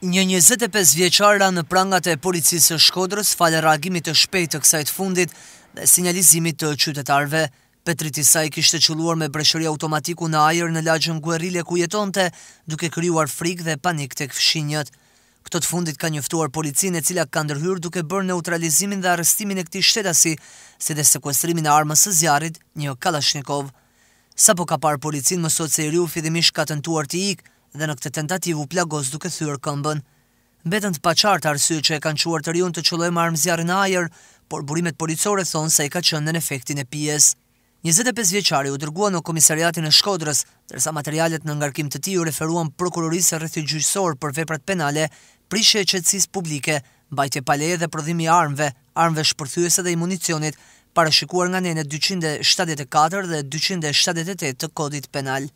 Një 25 vjeqarra në prangat e policisë së shkodrës falë reagimit të shpejt të kësajt fundit dhe sinjalizimit të qytetarve. Petrit i kishtë kishte qëluar me breshëri automatiku në ajer në lagjën guerrile ku jetonte, duke kryuar frik dhe panik të këfshinjët. Këtë të fundit ka njëftuar policinë e cila ka ndërhyr duke bërë neutralizimin dhe arrestimin e këti shtetasi, se dhe sekwestrimin e armës së zjarit një kalashnikov. Sa po ka parë policinë mësot se i riu fidimish ka tentuar të ikë, dhe në këtë tentativë u plagos duke thyrë këmbën. Mbetën të paqartë arsyë që e kanë çuar të riun të çollojë armë zjarri në ajër, por burimet policore thonë se i ka qenë në efektin e pijes. 25 vjeçari u dërgua në komisariatin e Shkodrës, ndërsa materialet në ngarkim të tij u referuan prokurorisë rrethi gjysor për veprat penale, prishje e qetësisë publike, mbajtje pa leje dhe prodhimi i armëve, armëve shpërthyese dhe imunicionit, municionit, parashikuar nga nenet 274 dhe 278 të kodit penal.